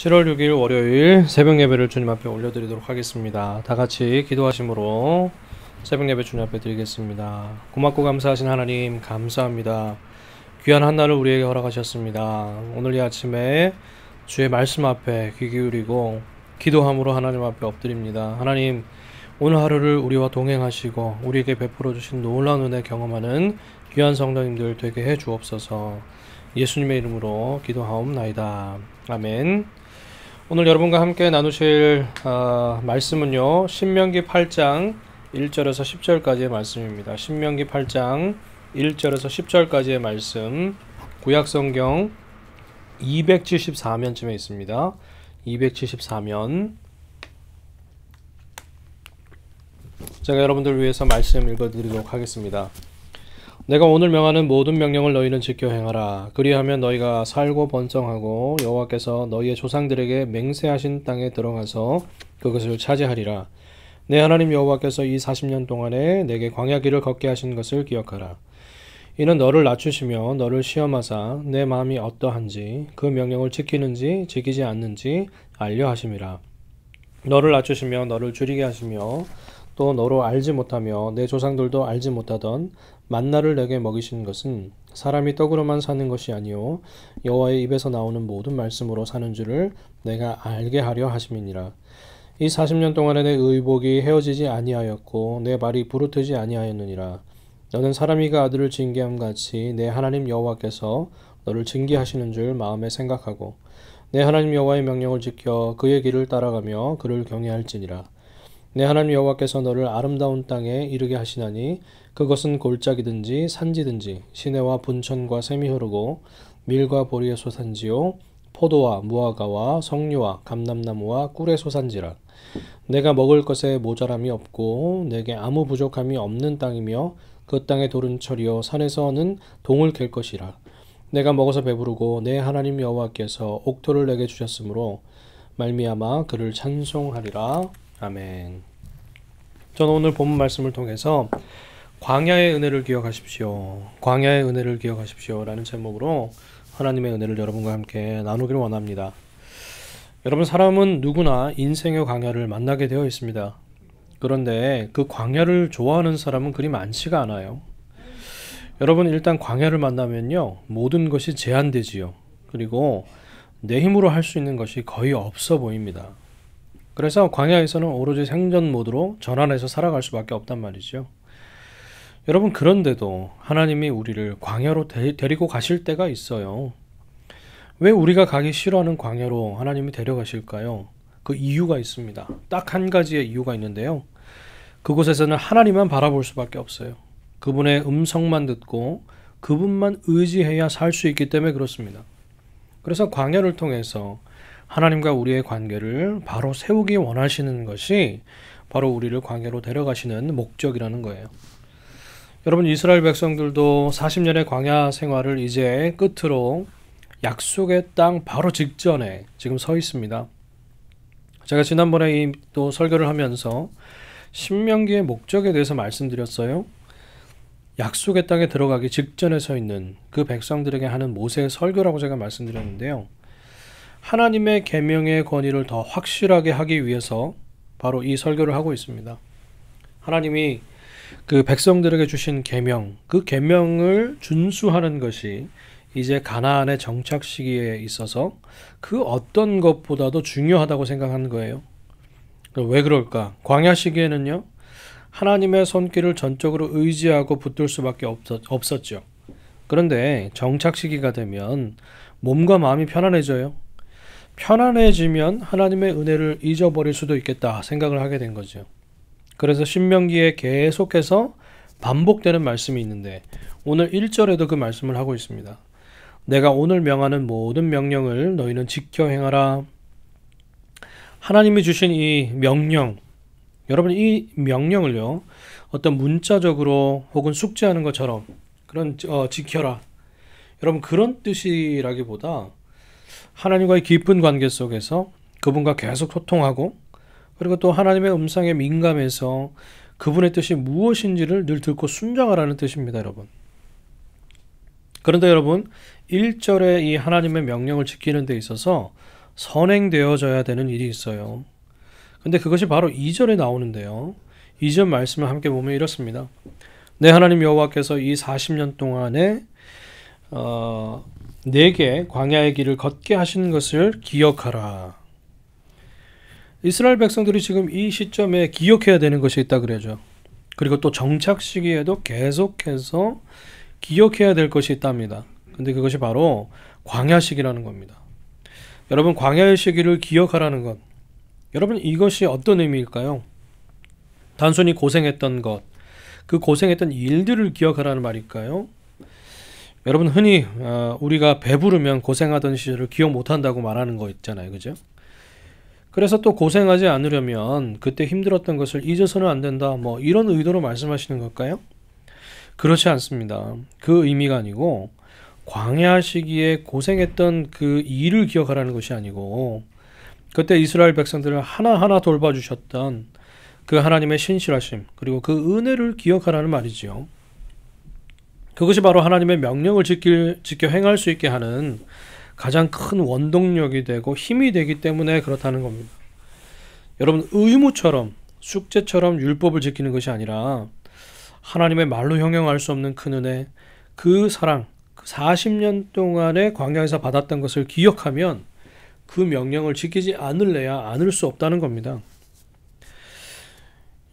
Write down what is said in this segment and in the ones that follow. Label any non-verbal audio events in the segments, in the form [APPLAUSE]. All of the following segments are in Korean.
7월 6일 월요일 새벽 예배를 주님 앞에 올려드리도록 하겠습니다. 다 같이 기도하심으로 새벽 예배 주님 앞에 드리겠습니다. 고맙고 감사하신 하나님 감사합니다. 귀한 한날을 우리에게 허락하셨습니다. 오늘 이 아침에 주의 말씀 앞에 귀 기울이고 기도함으로 하나님 앞에 엎드립니다. 하나님 오늘 하루를 우리와 동행하시고 우리에게 베풀어 주신 놀라운 은혜 경험하는 귀한 성도님들 되게 해 주옵소서. 예수님의 이름으로 기도하옵나이다. 아멘. 오늘 여러분과 함께 나누실 어, 말씀은요. 신명기 8장 1절에서 10절까지의 말씀입니다. 신명기 8장 1절에서 10절까지의 말씀. 구약성경 274면쯤에 있습니다. 274면. 제가 여러분들 위해서 말씀 읽어드리도록 하겠습니다. 내가 오늘 명하는 모든 명령을 너희는 지켜 행하라. 그리하면 너희가 살고 번성하고 여호와께서 너희의 조상들에게 맹세하신 땅에 들어가서 그것을 차지하리라. 내 하나님 여호와께서 이 40년 동안에 내게 광야 길을 걷게 하신 것을 기억하라. 이는 너를 낮추시며 너를 시험하사 내 마음이 어떠한지 그 명령을 지키는지 지키지 않는지 알려 하심이라. 너를 낮추시며 너를 줄이게 하시며 또 너로 알지 못하며 내 조상들도 알지 못하던 만나를 내게 먹이신 것은 사람이 떡으로만 사는 것이 아니요 여호와의 입에서 나오는 모든 말씀으로 사는 줄을 내가 알게 하려 하심이니라. 이 40년 동안에 내 의복이 헤어지지 아니하였고 내 발이 부르트지 아니하였느니라. 너는 사람이가 아들을 징계함 같이 내 하나님 여호와께서 너를 징계하시는 줄 마음에 생각하고 내 하나님 여호와의 명령을 지켜 그의 길을 따라가며 그를 경외할지니라. 내 하나님 여호와께서 너를 아름다운 땅에 이르게 하시나니 그것은 골짜기든지 산지든지 시내와 분천과 샘이 흐르고 밀과 보리의 소산지요 포도와 무화과와 석류와 감람나무와 꿀의 소산지라 내가 먹을 것에 모자람이 없고 내게 아무 부족함이 없는 땅이며 그 땅의 돌은 철이요 산에서는 동을 갤 것이라 내가 먹어서 배부르고 내 하나님 여호와께서 옥토를 내게 주셨으므로 말미암아 그를 찬송하리라 아멘. 저는 오늘 본 말씀을 통해서 광야의 은혜를 기억하십시오. 광야의 은혜를 기억하십시오. 라는 제목으로 하나님의 은혜를 여러분과 함께 나누기를 원합니다. 여러분, 사람은 누구나 인생의 광야를 만나게 되어 있습니다. 그런데 그 광야를 좋아하는 사람은 그리 많지가 않아요. 여러분, 일단 광야를 만나면요. 모든 것이 제한되지요. 그리고 내 힘으로 할 수 있는 것이 거의 없어 보입니다. 그래서 광야에서는 오로지 생존 모드로 전환해서 살아갈 수밖에 없단 말이죠. 여러분 그런데도 하나님이 우리를 광야로 데, 데리고 가실 때가 있어요. 왜 우리가 가기 싫어하는 광야로 하나님이 데려가실까요? 그 이유가 있습니다. 딱 한 가지의 이유가 있는데요. 그곳에서는 하나님만 바라볼 수밖에 없어요. 그분의 음성만 듣고 그분만 의지해야 살 수 있기 때문에 그렇습니다. 그래서 광야를 통해서 하나님과 우리의 관계를 바로 세우기 원하시는 것이 바로 우리를 광야로 데려가시는 목적이라는 거예요. 여러분 이스라엘 백성들도 40년의 광야 생활을 이제 끝으로 약속의 땅 바로 직전에 지금 서 있습니다. 제가 지난번에 또 설교를 하면서 신명기의 목적에 대해서 말씀드렸어요. 약속의 땅에 들어가기 직전에 서 있는 그 백성들에게 하는 모세의 설교라고 제가 말씀드렸는데요. 하나님의 계명의 권위를 더 확실하게 하기 위해서 바로 이 설교를 하고 있습니다. 하나님이 그 백성들에게 주신 계명, 그 계명을 준수하는 것이 이제 가나안의 정착 시기에 있어서 그 어떤 것보다도 중요하다고 생각하 거예요. 왜 그럴까? 광야 시기에는요. 하나님의 손길을 전적으로 의지하고 붙들 수밖에 없었, 죠 그런데 정착 시기가 되면 몸과 마음이 편안해져요. 편안해지면 하나님의 은혜를 잊어버릴 수도 있겠다 생각을 하게 된 거죠. 그래서 신명기에 계속해서 반복되는 말씀이 있는데 오늘 1절에도 그 말씀을 하고 있습니다. 내가 오늘 명하는 모든 명령을 너희는 지켜 행하라. 하나님이 주신 이 명령, 여러분 이 명령을요, 어떤 문자적으로 혹은 숙제하는 것처럼 그런 어, 지켜라. 여러분 그런 뜻이라기보다 하나님과의 깊은 관계 속에서 그분과 계속 소통하고 그리고 또 하나님의 음성에 민감해서 그분의 뜻이 무엇인지를 늘 듣고 순종하라는 뜻입니다, 여러분. 그런데 여러분, 1절에 이 하나님의 명령을 지키는 데 있어서 선행되어져야 되는 일이 있어요. 근데 그것이 바로 2절에 나오는데요. 2절 말씀을 함께 보면 이렇습니다. 내 네, 하나님 여호와께서 이 40년 동안에 어, 내게 광야의 길을 걷게 하신 것을 기억하라. 이스라엘 백성들이 지금 이 시점에 기억해야 되는 것이 있다 그러죠. 그리고 또 정착 시기에도 계속해서 기억해야 될 것이 있답니다. 근데 그것이 바로 광야 시기라는 겁니다. 여러분 광야의 시기를 기억하라는 것. 여러분 이것이 어떤 의미일까요? 단순히 고생했던 것, 그 고생했던 일들을 기억하라는 말일까요? 여러분 흔히 어, 우리가 배부르면 고생하던 시절을 기억 못한다고 말하는 거 있잖아요. 그죠? 그래서 또 고생하지 않으려면 그때 힘들었던 것을 잊어서는 안 된다. 뭐 이런 의도로 말씀하시는 걸까요? 그렇지 않습니다. 그 의미가 아니고 광야 시기에 고생했던 그 일을 기억하라는 것이 아니고 그때 이스라엘 백성들을 하나하나 돌봐주셨던 그 하나님의 신실하심 그리고 그 은혜를 기억하라는 말이지요. 그것이 바로 하나님의 명령을 지킬, 지켜 행할 수 있게 하는 가장 큰 원동력이 되고 힘이 되기 때문에 그렇다는 겁니다. 여러분, 의무처럼, 숙제처럼 율법을 지키는 것이 아니라 하나님의 말로 형용할 수 없는 큰 은혜, 그 사랑, 그 40년 동안의 광야에서 받았던 것을 기억하면 그 명령을 지키지 않을래야 않을 수 없다는 겁니다.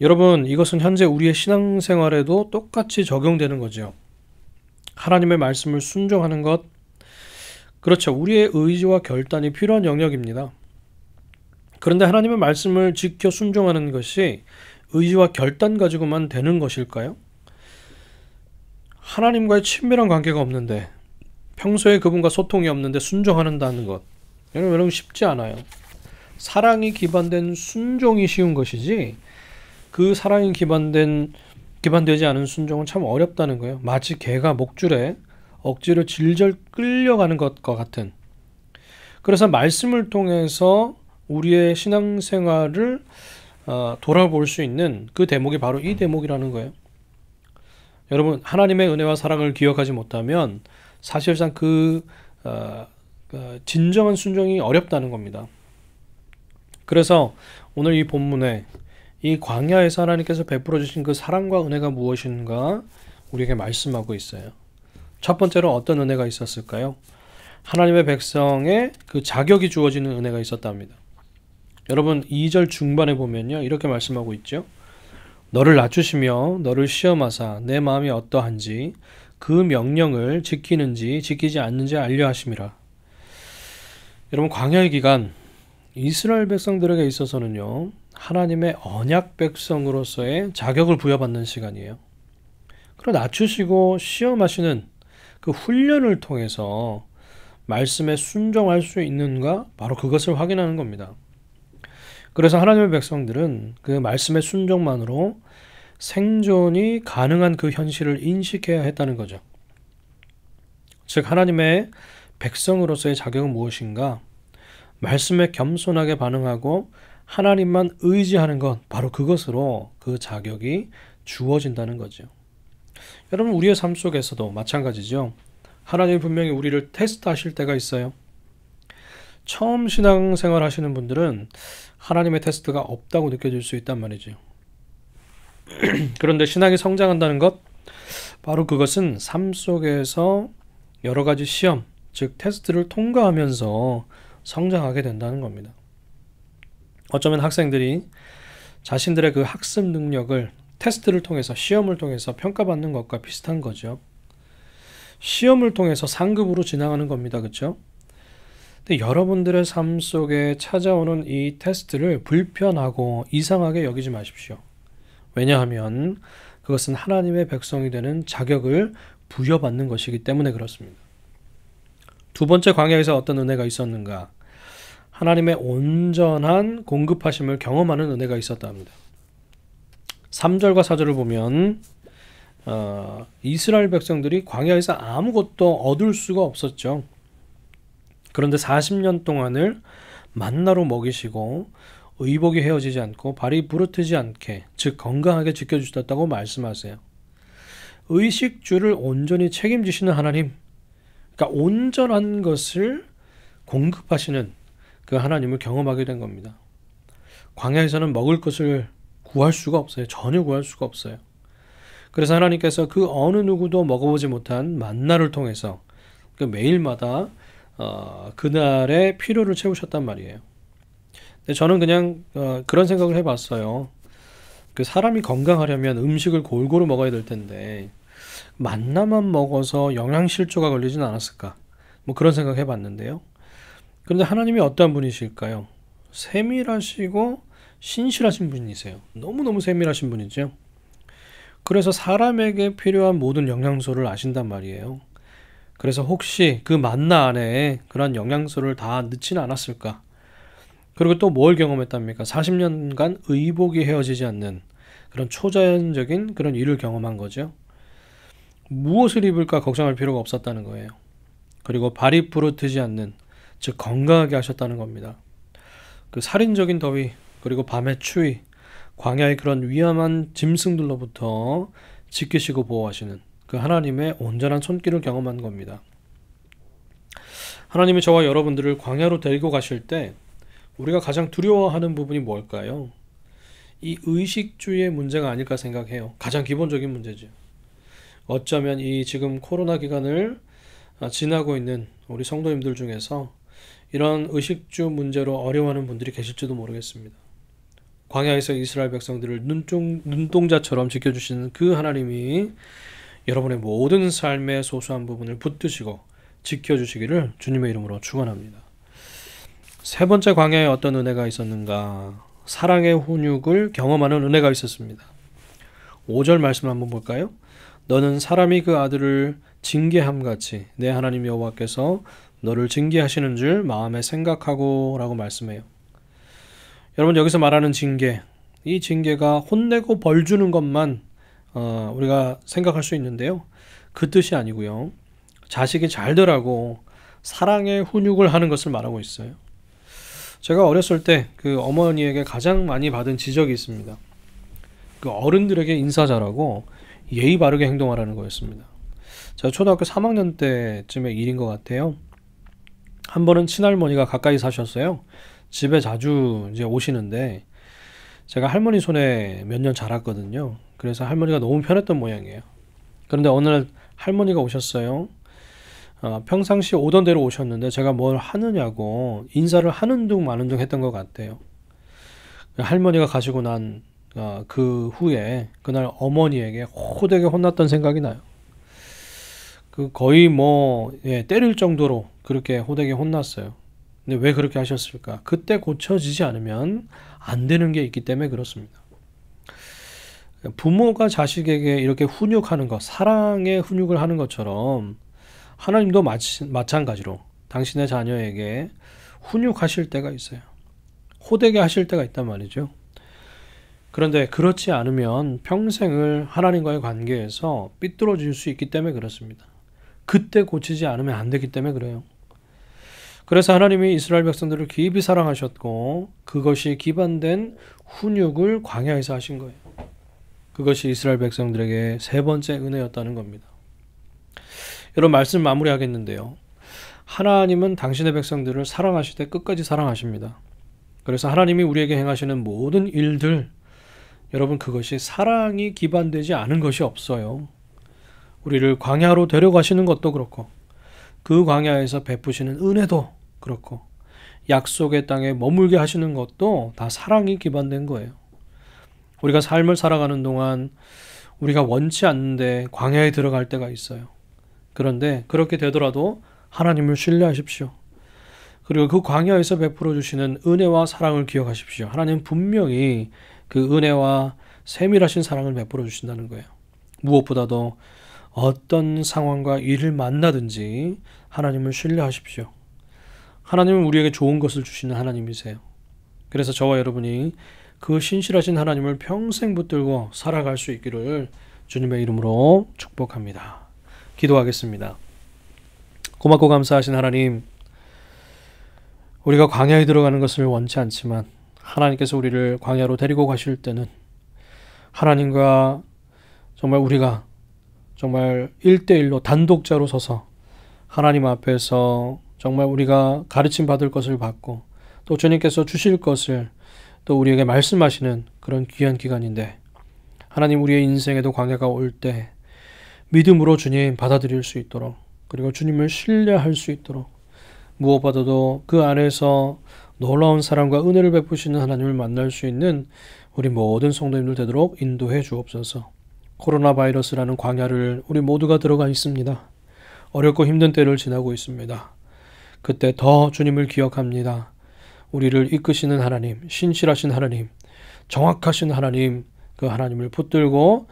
여러분, 이것은 현재 우리의 신앙생활에도 똑같이 적용되는 거죠. 하나님의 말씀을 순종하는 것. 그렇죠. 우리의 의지와 결단이 필요한 영역입니다. 그런데 하나님의 말씀을 지켜 순종하는 것이 의지와 결단 가지고만 되는 것일까요? 하나님과의 친밀한 관계가 없는데 평소에 그분과 소통이 없는데 순종하다는 것. 여러분 쉽지 않아요. 사랑이 기반된 순종이 쉬운 것이지 그 사랑이 기반된 기반되지 않은 순종은 참 어렵다는 거예요. 마치 개가 목줄에 억지로 질질 끌려가는 것과 같은. 그래서 말씀을 통해서 우리의 신앙생활을 어, 돌아볼 수 있는 그 대목이 바로 이 대목이라는 거예요. 여러분 하나님의 은혜와 사랑을 기억하지 못하면 사실상 그, 어, 그 진정한 순종이 어렵다는 겁니다. 그래서 오늘 이 본문에 이 광야에서 하나님께서 베풀어 주신 그 사랑과 은혜가 무엇인가 우리에게 말씀하고 있어요. 첫 번째로 어떤 은혜가 있었을까요? 하나님의 백성에 그 자격이 주어지는 은혜가 있었답니다. 여러분 2절 중반에 보면요. 이렇게 말씀하고 있죠. 너를 낮추시며 너를 시험하사 내 마음이 어떠한지 그 명령을 지키는지 지키지 않는지 알려 하심이라. 여러분 광야의 기간 이스라엘 백성들에게 있어서는요. 하나님의 언약 백성으로서의 자격을 부여받는 시간이에요. 그러 낮추시고 시험하시는 그 훈련을 통해서 말씀에 순종할 수 있는가 바로 그것을 확인하는 겁니다. 그래서 하나님의 백성들은 그 말씀의 순종만으로 생존이 가능한 그 현실을 인식해야 했다는 거죠. 즉 하나님의 백성으로서의 자격은 무엇인가? 말씀에 겸손하게 반응하고 하나님만 의지하는 건 바로 그것으로 그 자격이 주어진다는 거죠. 여러분 우리의 삶 속에서도 마찬가지죠. 하나님 분명히 우리를 테스트하실 때가 있어요. 처음 신앙생활 하시는 분들은 하나님의 테스트가 없다고 느껴질 수 있단 말이죠. [CLEARS THROAT] 그런데 신앙이 성장한다는 것 바로 그것은 삶 속에서 여러 가지 시험, 즉 테스트를 통과하면서 성장하게 된다는 겁니다. 어쩌면 학생들이 자신들의 그 학습 능력을 테스트를 통해서 시험을 통해서 평가받는 것과 비슷한 거죠. 시험을 통해서 상급으로 진행하는 겁니다. 그렇죠? 근데 여러분들의 삶 속에 찾아오는 이 테스트를 불편하고 이상하게 여기지 마십시오. 왜냐하면 그것은 하나님의 백성이 되는 자격을 부여받는 것이기 때문에 그렇습니다. 두 번째 광야에서 어떤 은혜가 있었는가? 하나님의 온전한 공급하심을 경험하는 은혜가 있었다 합니다. 3절과 4절을 보면 어, 이스라엘 백성들이 광야에서 아무것도 얻을 수가 없었죠. 그런데 40년 동안을 만나로 먹이시고 의복이 헤어지지 않고 발이 부르트지 않게 즉 건강하게 지켜주셨다고 말씀하세요. 의식주를 온전히 책임지시는 하나님 그러니까 온전한 것을 공급하시는 그 하나님을 경험하게 된 겁니다. 광야에서는 먹을 것을 구할 수가 없어요. 전혀 구할 수가 없어요. 그래서 하나님께서 그 어느 누구도 먹어보지 못한 만나를 통해서 그 매일마다 어, 그날의 필요를 채우셨단 말이에요. 근데 저는 그냥 어, 그런 생각을 해봤어요. 그 사람이 건강하려면 음식을 골고루 먹어야 될 텐데 만나만 먹어서 영양실조가 걸리진 않았을까? 뭐 그런 생각 해봤는데요. 그런데 하나님이 어떤 분이실까요? 세밀하시고 신실하신 분이세요. 너무너무 세밀하신 분이죠. 그래서 사람에게 필요한 모든 영양소를 아신단 말이에요. 그래서 혹시 그 만나 안에 그런 영양소를 다 넣지는 않았을까? 그리고 또 뭘 경험했답니까? 40년간 의복이 헤어지지 않는 그런 초자연적인 그런 일을 경험한 거죠. 무엇을 입을까 걱정할 필요가 없었다는 거예요. 그리고 발이 부르트지 않는 즉 건강하게 하셨다는 겁니다. 그 살인적인 더위 그리고 밤의 추위 광야의 그런 위험한 짐승들로부터 지키시고 보호하시는 그 하나님의 온전한 손길을 경험한 겁니다. 하나님이 저와 여러분들을 광야로 데리고 가실 때 우리가 가장 두려워하는 부분이 뭘까요? 이 의식주의 문제가 아닐까 생각해요. 가장 기본적인 문제죠. 어쩌면 이 지금 코로나 기간을 아, 지나고 있는 우리 성도님들 중에서 이런 의식주 문제로 어려워하는 분들이 계실지도 모르겠습니다. 광야에서 이스라엘 백성들을 눈종, 눈동자처럼 지켜주시는 그 하나님이 여러분의 모든 삶의 소소한 부분을 붙드시고 지켜주시기를 주님의 이름으로 축원합니다. 세 번째 광야에 어떤 은혜가 있었는가? 사랑의 훈육을 경험하는 은혜가 있었습니다. 5절 말씀 한번 볼까요? 너는 사람이 그 아들을 징계함같이 내 하나님 여호와께서 너를 징계하시는 줄 마음에 생각하고 라고 말씀해요. 여러분 여기서 말하는 징계, 이 징계가 혼내고 벌 주는 것만 어, 우리가 생각할 수 있는데요. 그 뜻이 아니고요. 자식이 잘 되라고 사랑의 훈육을 하는 것을 말하고 있어요. 제가 어렸을 때 그 어머니에게 가장 많이 받은 지적이 있습니다. 그 어른들에게 인사 잘하고 예의 바르게 행동하라는 거였습니다. 제가 초등학교 3학년 때쯤의 일인 것 같아요. 한 번은 친할머니가 가까이 사셨어요. 집에 자주 이제 오시는데 제가 할머니 손에 몇 년 자랐거든요. 그래서 할머니가 너무 편했던 모양이에요. 그런데 어느 날 할머니가 오셨어요. 어, 평상시 오던 대로 오셨는데 제가 뭘 하느냐고 인사를 하는 둥 마는 둥 했던 것 같아요. 할머니가 가시고 난그 어, 그 후에 그날 어머니에게 호되게 혼났던 생각이 나요. 그 거의 뭐 예, 때릴 정도로 그렇게 호되게 혼났어요. 근데 왜 그렇게 하셨을까? 그때 고쳐지지 않으면 안 되는 게 있기 때문에 그렇습니다. 부모가 자식에게 이렇게 훈육하는 것, 사랑의 훈육을 하는 것처럼 하나님도 마치, 마찬가지로 당신의 자녀에게 훈육하실 때가 있어요. 호되게 하실 때가 있단 말이죠. 그런데 그렇지 않으면 평생을 하나님과의 관계에서 삐뚤어질 수 있기 때문에 그렇습니다. 그때 고치지 않으면 안 되기 때문에 그래요. 그래서 하나님이 이스라엘 백성들을 깊이 사랑하셨고 그것이 기반된 훈육을 광야에서 하신 거예요. 그것이 이스라엘 백성들에게 세 번째 은혜였다는 겁니다. 여러분 말씀 마무리하겠는데요. 하나님은 당신의 백성들을 사랑하실 때 끝까지 사랑하십니다. 그래서 하나님이 우리에게 행하시는 모든 일들 여러분 그것이 사랑이 기반되지 않은 것이 없어요. 우리를 광야로 데려가시는 것도 그렇고 그 광야에서 베푸시는 은혜도 그렇고 약속의 땅에 머물게 하시는 것도 다 사랑이 기반된 거예요. 우리가 삶을 살아가는 동안 우리가 원치 않는데 광야에 들어갈 때가 있어요. 그런데 그렇게 되더라도 하나님을 신뢰하십시오. 그리고 그 광야에서 베풀어 주시는 은혜와 사랑을 기억하십시오. 하나님 분명히 그 은혜와 세밀하신 사랑을 베풀어 주신다는 거예요. 무엇보다도 어떤 상황과 일을 만나든지 하나님을 신뢰하십시오. 하나님은 우리에게 좋은 것을 주시는 하나님이세요. 그래서 저와 여러분이 그 신실하신 하나님을 평생 붙들고 살아갈 수 있기를 주님의 이름으로 축복합니다. 기도하겠습니다. 고맙고 감사하신 하나님, 우리가 광야에 들어가는 것을 원치 않지만 하나님께서 우리를 광야로 데리고 가실 때는 하나님과 정말 우리가 정말 일대일로 단독자로 서서 하나님 앞에서 정말 우리가 가르침 받을 것을 받고 또 주님께서 주실 것을 또 우리에게 말씀하시는 그런 귀한 기간인데 하나님 우리의 인생에도 광야가 올 때 믿음으로 주님 받아들일 수 있도록 그리고 주님을 신뢰할 수 있도록 무엇보다도 그 안에서 놀라운 사랑과 은혜를 베푸시는 하나님을 만날 수 있는 우리 모든 성도님들 되도록 인도해 주옵소서. 코로나 바이러스라는 광야를 우리 모두가 들어가 있습니다. 어렵고 힘든 때를 지나고 있습니다. 그때 더 주님을 기억합니다. 우리를 이끄시는 하나님, 신실하신 하나님, 정확하신 하나님, 그 하나님을 붙들고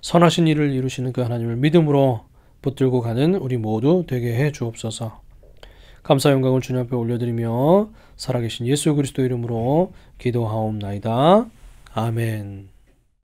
선하신 일을 이루시는 그 하나님을 믿음으로 붙들고 가는 우리 모두 되게 해 주옵소서. 감사 영광을 주님 앞에 올려드리며 살아계신 예수 그리스도 이름으로 기도하옵나이다. 아멘.